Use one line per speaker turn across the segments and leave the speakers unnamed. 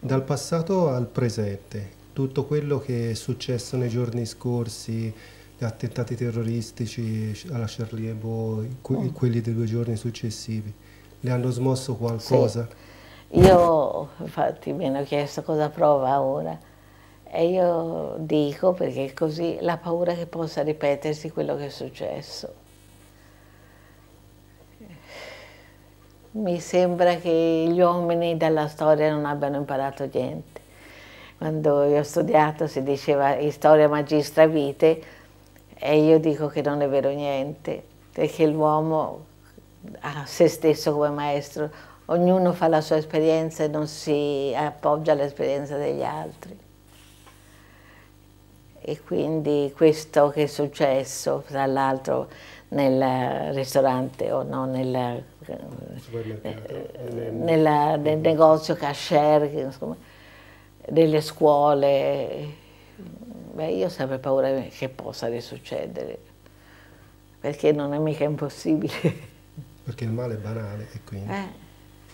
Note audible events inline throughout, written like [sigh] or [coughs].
Dal passato al presente, tutto quello che è successo nei giorni scorsi, gli attentati terroristici alla Charlie Hebdo, que mm. quelli dei due giorni successivi, le hanno smosso qualcosa?
Sì. Io, infatti, mi hanno chiesto cosa prova ora e io dico perché così la paura che possa ripetersi quello che è successo. Mi sembra che gli uomini dalla storia non abbiano imparato niente. Quando io ho studiato si diceva storia magistra vite e io dico che non è vero niente, perché l'uomo ha se stesso come maestro, ognuno fa la sua esperienza e non si appoggia all'esperienza degli altri. E quindi questo che è successo, tra l'altro, nel ristorante o no, nel,
nella,
nel negozio cashier, nelle scuole. Beh, io ho sempre paura che possa risuccedere, perché non è mica impossibile.
Perché il male è banale e quindi... Eh,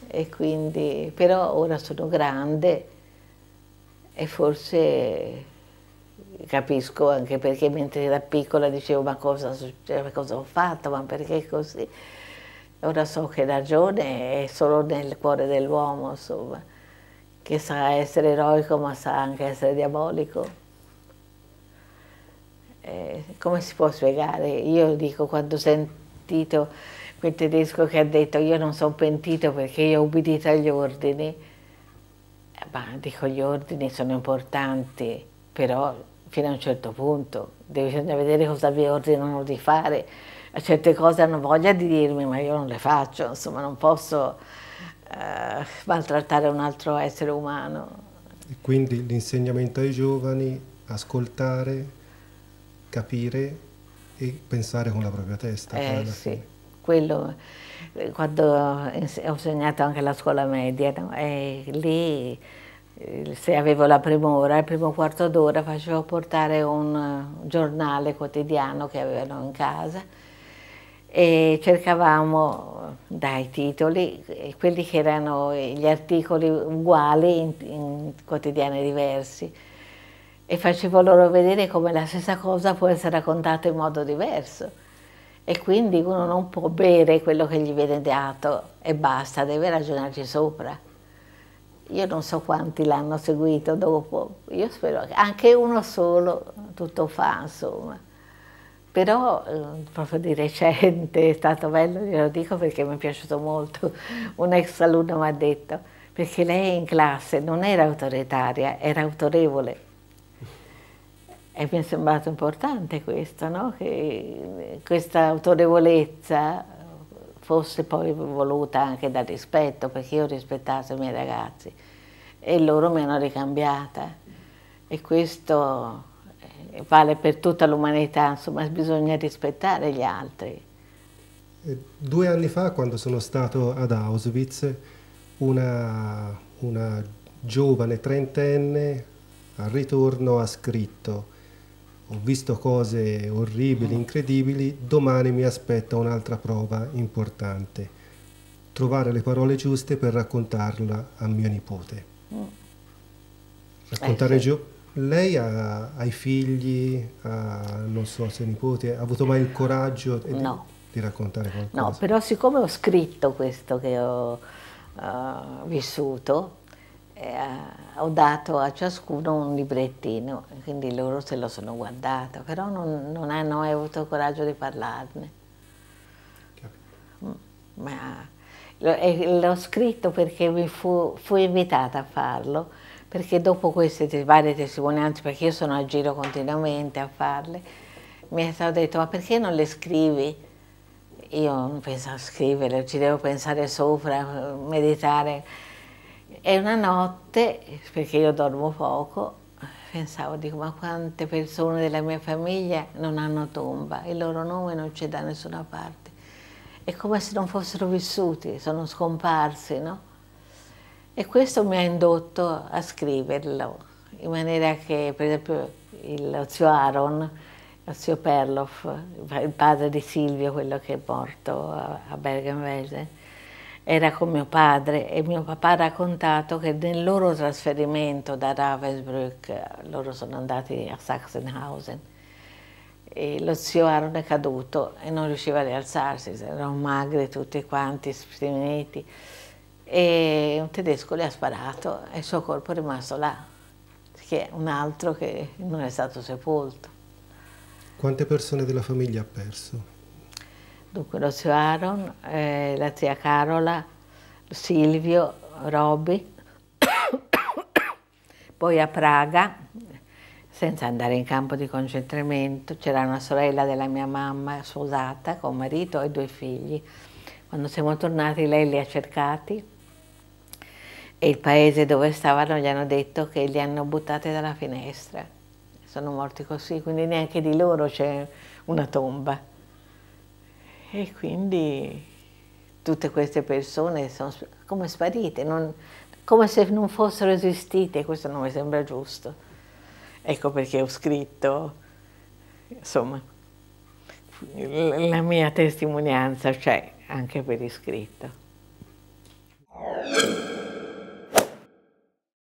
e quindi però ora sono grande e forse capisco anche perché mentre era piccola dicevo ma cosa, succede, cioè, cosa ho fatto, ma perché così. Ora so che ragione è solo nel cuore dell'uomo, insomma, che sa essere eroico ma sa anche essere diabolico. Eh, come si può spiegare? Io dico quando ho sentito quel tedesco che ha detto io non sono pentito perché io ho ubbidito agli ordini, ma dico gli ordini sono importanti, però fino a un certo punto, bisogna vedere cosa vi ordinano di fare. Certe cose hanno voglia di dirmi, ma io non le faccio, insomma non posso eh, maltrattare un altro essere umano.
E quindi l'insegnamento ai giovani, ascoltare, capire e pensare con la propria testa. Eh, sì,
quello, eh, quando ho insegnato anche alla scuola media, no? lì eh, se avevo la prim'ora, il primo quarto d'ora facevo portare un eh, giornale quotidiano che avevano in casa e cercavamo eh, dai titoli quelli che erano gli articoli uguali in, in quotidiani diversi e facevo loro vedere come la stessa cosa può essere raccontata in modo diverso e quindi uno non può bere quello che gli viene dato e basta, deve ragionarci sopra io non so quanti l'hanno seguito dopo, io spero anche uno solo, tutto fa insomma. Però eh, proprio di recente è stato bello, glielo dico perché mi è piaciuto molto, un ex alunno mi ha detto, perché lei in classe non era autoritaria, era autorevole. E mi è sembrato importante questo, no? che eh, questa autorevolezza fosse poi voluta anche dal rispetto, perché io rispettato i miei ragazzi e loro mi hanno ricambiata e questo eh, vale per tutta l'umanità, insomma bisogna rispettare gli altri.
Due anni fa, quando sono stato ad Auschwitz, una, una giovane trentenne al ritorno ha scritto ho visto cose orribili, incredibili, domani mi aspetta un'altra prova importante. Trovare le parole giuste per raccontarla a mio nipote. Raccontare eh, sì. Lei ha, ha, i figli, ha, non so se nipote, ha avuto mai il coraggio di, di raccontare qualcosa? No,
però siccome ho scritto questo che ho uh, vissuto, eh, ho dato a ciascuno un librettino, quindi loro se lo sono guardato, però non, non hanno mai avuto il coraggio di parlarne. Ma l'ho scritto perché mi fu, fu, invitata a farlo, perché dopo queste varie testimonianze, perché io sono a giro continuamente a farle, mi è stato detto ma perché non le scrivi? Io non pensavo a scrivere, ci devo pensare sopra, meditare e una notte, perché io dormo poco, pensavo, dico, ma quante persone della mia famiglia non hanno tomba, il loro nome non c'è da nessuna parte. È come se non fossero vissuti, sono scomparsi, no? E questo mi ha indotto a scriverlo, in maniera che, per esempio, il zio Aaron, lo zio Perloff, il padre di Silvio, quello che è morto a Bergen-Belsen, era con mio padre e mio papà ha raccontato che nel loro trasferimento da Ravensbrück, loro sono andati a Sachsenhausen, e lo zio Aaron è caduto e non riusciva a rialzarsi, erano magri tutti quanti, sfiniti, e un tedesco gli ha sparato e il suo corpo è rimasto là, che è un altro che non
è stato sepolto. Quante persone della famiglia ha perso?
Dunque lo zio Aaron, eh, la zia Carola, Silvio, Robby, [coughs] poi a Praga, senza andare in campo di concentramento, c'era una sorella della mia mamma sposata con marito e due figli. Quando siamo tornati lei li ha cercati e il paese dove stavano gli hanno detto che li hanno buttati dalla finestra. Sono morti così, quindi neanche di loro c'è una tomba. E quindi tutte queste persone sono come sparite, non, come se non fossero esistite, questo non mi sembra giusto. Ecco perché ho scritto, insomma, la mia testimonianza c'è cioè, anche per iscritto.